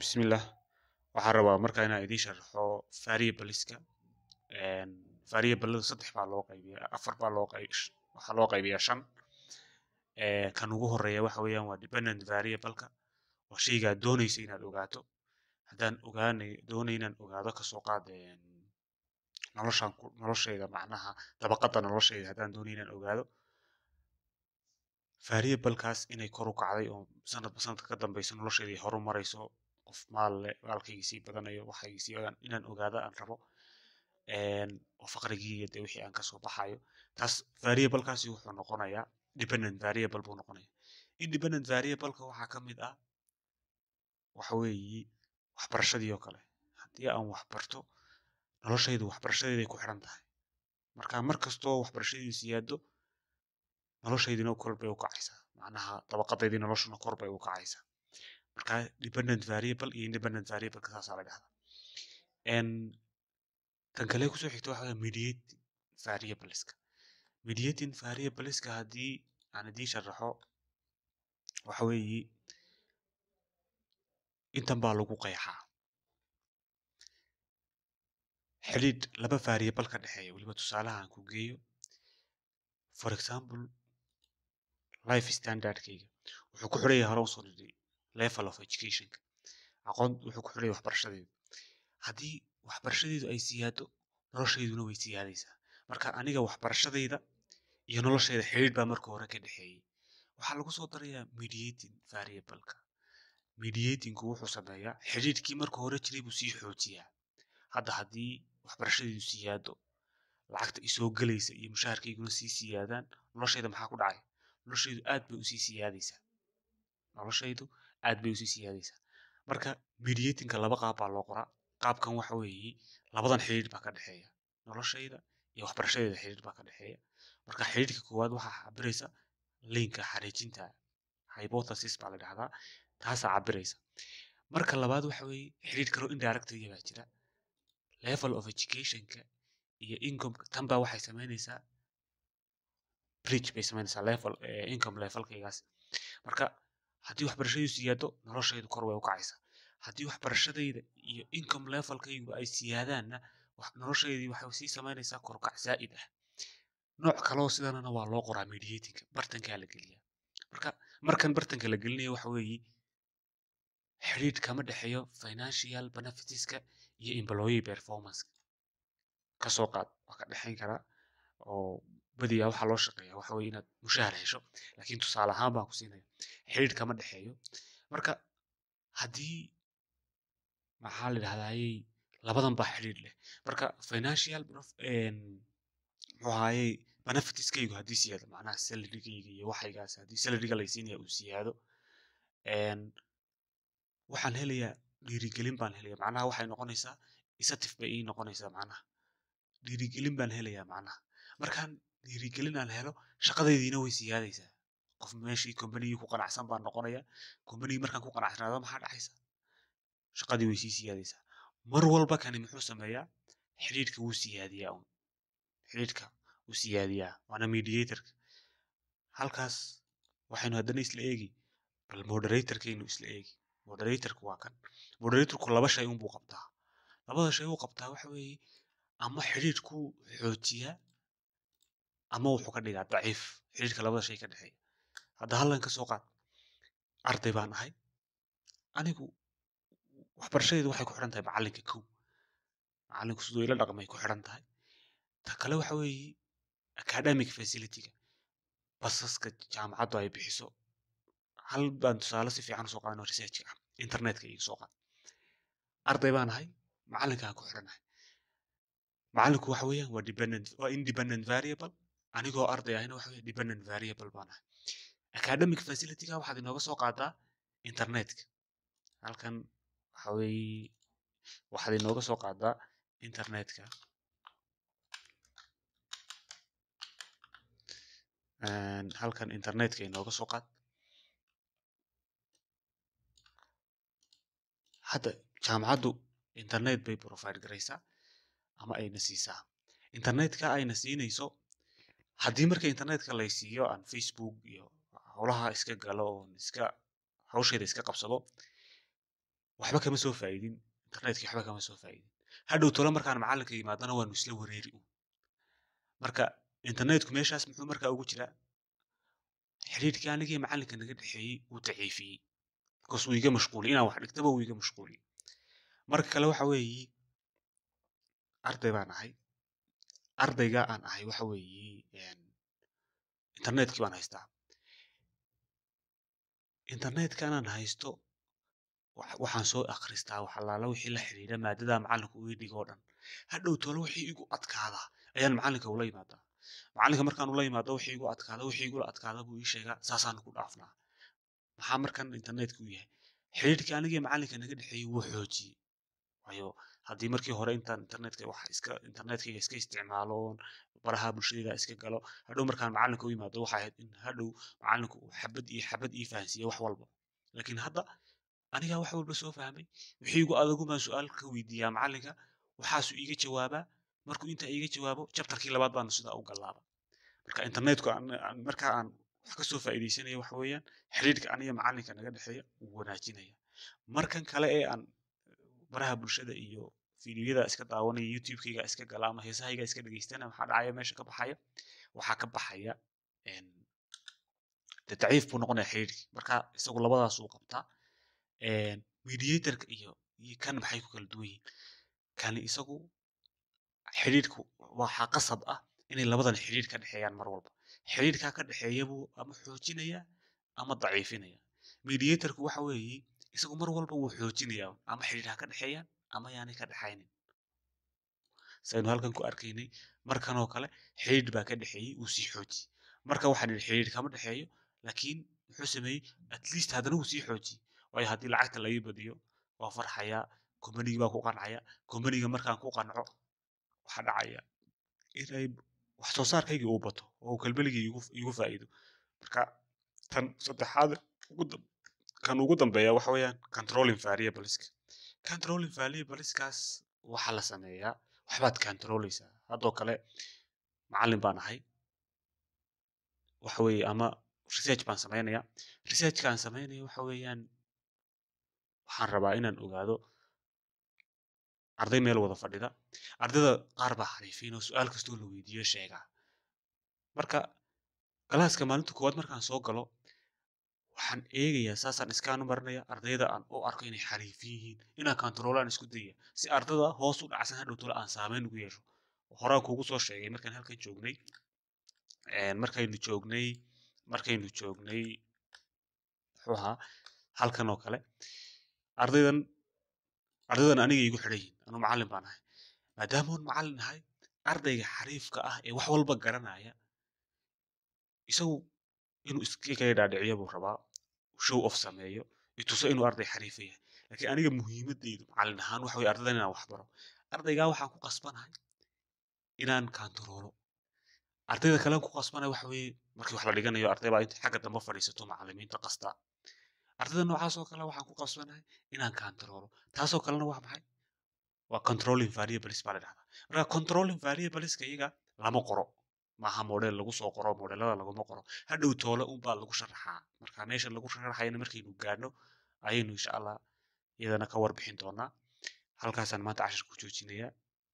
bismillah waxaan rabaa markaa inaan idiin sharaxo variableska variablada saddex baa loo qaybiyaa afar baa loo qayb waxaa loo qaybiyaa shan kan ugu horeeya waxa weeyaan waa dependent variableka waa shaygaa doonaysa inaad ogaato haddaan ogaanay doonay inaan ogaado kasoo qaad noloshan noloshayda macnaha dabaqada noloshayda haddaan doonay inaan ogaado variablekaas inay kor u kacday oo sanadba sanadka ka dambayso nolosheedii horu qof maalle walaalkayga sii badanayo waxayga sii ogaan inaan ogaada aan rabo oo faqrigiiyo dee wixii aan kasoo baxayo taas variablekaasi wuxuu noqonayaa dependent variable buu noqonayaa independent variableka waxaa ka mid ah waxa weeye waxbarashadii oo kale haddii aan waxbarto noloshaydu waxbarashadeeday ku xiran tahay marka mar kastoo waxbarashadiisu yaado noloshaydina u kacaysaa macnaha dabaqadaydii noloshuna kor u kacaysaa markaa dependent variable iyo independent variableka saasaa la dhahdaa kan kale kusoo xigta waxa mediating variableska mediating variableska haddii aan idiin sharaxo waxa weeye intan baa lagu qeexaa xidhiidh laba variable ka dhexeeya weliba tusaalahan ku geeyo for example life standardkayga wuxuu ku xidhan yahay hore usoo dhidhay level of educationka aqoon wuxuu ku xidhaya waxbarashadeedu haddii waxbarashadeedu ay siyaado nolosheeduna way siyaadaysaa marka aniga waxbarashadayda iyo nolosheyda xidhiidh baa marka hore ka dhexeeyey waxaa lagu soo darayaa mediating variableka mediatinku wuxuu sameeyaa xidhiidhkii marka hore jiray buu sii xoojiyaa hadda haddii waxbarashadeedu siyaado lacagta isoo gelaysa iyo mushaharkayguna sii siyaadaan nolosheyda maxaa ku dhacay nolosheydu aad bay usii siyaadaysaa nolosheydu aad bay usii siyaadaysaa marka mediatinka laba qaabbaa baa loo qoraa qaabkan waxa weeye labadan xidhiidh baa ka dhexeeya noloshayda iyo waxbarashadeeda xidhiidh baa ka dhexeeya marka xidhiidhka koowaad waxaa cabiraysa linka xariijinta hypothesis baa la dhahdaa taasaa cabiraysa marka labaad waxa weeye xidhiidh kaloo indirectaya baa jira level of educationka iyo incomeka tan baa waxay samaynaysaa bridge bay samaynaysaa level eh, income levelkaygaas marka haddii waxbarashadu siyaado noloshaydu kor way u kacaysaa haddii waxbarashadayda iyo income levelkaygu ay siyaadaanna noloshaydii waxay sii samaynaysaa korukac zaa'id ah nooc kaloo sidanana waa loo qoraa mediatinga bartankaa la geliyaa marka markan bartanka la gelinaya waxa weeye xidhiidh kama dhexeeyo financial benefitiska iyo employee performance kasoo qaad waa ka dhexayn karaa oo badiyaa waxaa loo shaqeeya waxa weye inaad mushahar hesho laakiin tusaale ahaan baan ku siinaya xiriir kama dhexeeyo marka haddii maxaa la idhahdayey labadan baa xiriir leh marka financial muxuu ahayey benefitiskaygu haddii siyaado macnaha salarigayga iyo waxaygaas haddii salariga laysiinaya uu siyaado waxaan helayaa dhiirigelin baan helaya macnaha waxay noqonaysaa isatif bay ii noqonaysaa macnaha dhiirigelin baan helayaa macnaha markaan dhiirigelin aan helo shaqadaydiina way siyaadaysaa qof meeshii combanigii ku qanacsan baan noqonaya combanigii markaan ku qanacsanaado maxaa dhacaysa shaqadii way sii siyaadaysaa mar walba kani muxuu sameeyaa xidhiidhka wuu siyaadiyaa un xidhiidhka wuu siyaadiyaa waana mediatorka halkaas waxaynu haddana isla eegi bal moderatorkaynu isla eegi moderatorku waa kan moderatorku laba shay unbuu qabtaa labada shay uu qabtaa waxa weeye ama xidhiidhkuu xoojiyaa ama wuxuu ka dhigaa daciif xiriirka labada shay ka dhexeeya hadda hallan ka soo qaad arday baan ahay anigu waxbarashadaydu waxay ku xidhan tahay macalinka kow macalinku siduu ila dhaqmay ku xidhan tahay ta kale waxa weeye academic facility basaska jaamacaddu ay bixiso hal baan tusaale si fiican usoo qaadano researchka ah internetka iga soo qaad arday baan ahay macalinkaan ku xidhanahay macalinku waxa weeyaan waa dependent waa independent variable anigoo arday ahina waxa wey dependent variable baan ahay academic facilityga waxaad inooga soo qaadaa internetka halkan waxa weye waxaad inooga soo qaadaa internetka halkan internetka inooga soo qaad hadda jaamacaddu internet bay provide garaysaa ama ayna siisaa internetka ayna siinayso haddii marka internetka laysiiyo aan facebook iyo howlaha iska galo oon iska hawshayda iska qabsado waxba kama soo faa'iidin internetkii waxba kama soo faa'iidin hadhow tole markaan macalinka yimaadana waanu isla wareeri u marka internetku meeshaas muxuu markaa ugu jiraa xiriirkii anigii macalinka naga dhexeeyey uu daciifiyey markaas uu iga mashquuli inaan wax dhigtaba uu iga mashquuli marka kale waxa weeye arday baan ahay ardayga aan ahay waxa weeye internetkii baan haystaa internetka inaan haysto waxaan soo akhristaa waxalaala wixii la xiriira maadada macallinka uu idhigo oo dhan hadhow tolo wixii igu adkaadaa ayaan macallinka ula imaadaa macallinka markaan ula imaado wixii igu adkaada wixii igula adkaada buu ii sheegaa saasaan ku dhaafnaa maxaa markan internetka u yahay xiriirka anigii macallinka naga dhexeeyey wuu xoojiyey waayo haddii markii hore intaan internetka wax iska internetkayga iska isticmaaloon baraha bulshadayda iska galo hadhow markaan macalinka u yimaado waxay ahayd in hadhow macalinku uu xabad iyo xabad ii fahansiiye wax walba laakiin hadda anigaa wax walba soo fahmay wixiigu adagumaan su-aal ka weydiiyaa macalinka waxaasuu iiga jawaabaa markuu intaa iiga jawaabo jabtarkii labaad baana sidaa u gallaaba marka internetku markaa aan wax ka faa'iidaysanaya waxa weeyaan xiriirka aniga macalinka naga dhexeeya wanaajinaya markan kale ee aan baraha bulshada iyo fiidiyoyada iska daawanaya youtubekayga iska gala ama heesahayga iska dhegeystana maxaa dhacaya meesha ka baxaya waxaa ka baxaya de daciif buu noqonaya xiriirkii marka isagu labadaasuu qabtaa mediatorka iyo kan maxay ku kala duwan yihiin kani isagu xiriirku waxaa qasab ah inay labadan xiriir ka dhexeeyaan mar walba xiriirkaa ka dhexeeya buu ama xoojinaya ama daciifinaya mediatorku waxa weeye isagu mar walba wuu xoojinaya ama xidhiirha ka dhexeeyaan ama yaanay ka dhexaynin saynu halkan ku arkaynay markan kale xidhiidh baa ka dhexeeyey wuu sii xoojiyey marka waxaan idhi xidhiidh kama dhexeeyo laakiin muxuu sameeyey at least haddana wuu sii xoojiyey waayo haddii lacagta laii badiyo waa farxayaa kombanigii baa ku qancaya kombaniga markaan ku qanco waxaa dhacaya inay wax soo saarkaygii uu bato oo uu igu faa'iido marka tan saddexaad ugu dambe kan ugu dambeeya waxa weeyaan controlling variableska controlling variableskaas waxaa la sameeyaa waxbaad controleysaa haddoo kale macalin baan ahay waxa weeye ama research baan sameynaya researchkaan sameynaya waxa weeyaan waxaan rabaa inaan ogaado arday meel wada fadhida ardayda qaar baa xariifiin oo su-aal kastoo la weydiiyo sheegaa marka galaaska maalinta koowaad markaan soo galo waxaan eegayaa saasaan iskaan u marinaya ardayda aan u arko inay xariifin yihiin inaan kontaroolaan isku daya si ardada hoos u dhacsan hadhowtula aan saameyn ugu yeesho horaan kuugu soo sheegay markaan halkan joognay markaynu joognay markaynu joognay muxuu ahaa halkan oo kale ardaydan ardaydan aniga igu xidhan yihiin anuu macallin baan ahay maadaama uun macallin ahay ardayga xariifka ah ee wax walba garanaya isagu inuu iska dhaadhiciyo buu rabaa show of sameeyo ituso inuu arday xariifa yahay laakiin aniga muhiimadeydu macallin ahaan waxa wey ardadan inaan waxbaro ardaygaa waxaan ku qasbanahay inaan kaantaroolo ardayda kalen ku qasbanahay waxa weeye markii wax la dhiganayo arday baa inta xagga dambe fadhiisato macallimiinta qastaa ardayda noocaas kale waxaan ku qasbanahay inaan kaantaroolo taasoo kalena waa maxay waa controlling variables baa la dhahdaa marka controlling variables-ka iyaga lama qoro maaha model lagu soo qoro modelada laguma qoro hadhow toole unbaa lagu sharaxaa marka meesha lagu sharaxayana markaynu gaadhno ayaynu insha allah iyadana ka warbixin doonaa halkaasaan maanta cashar ku joojinayaa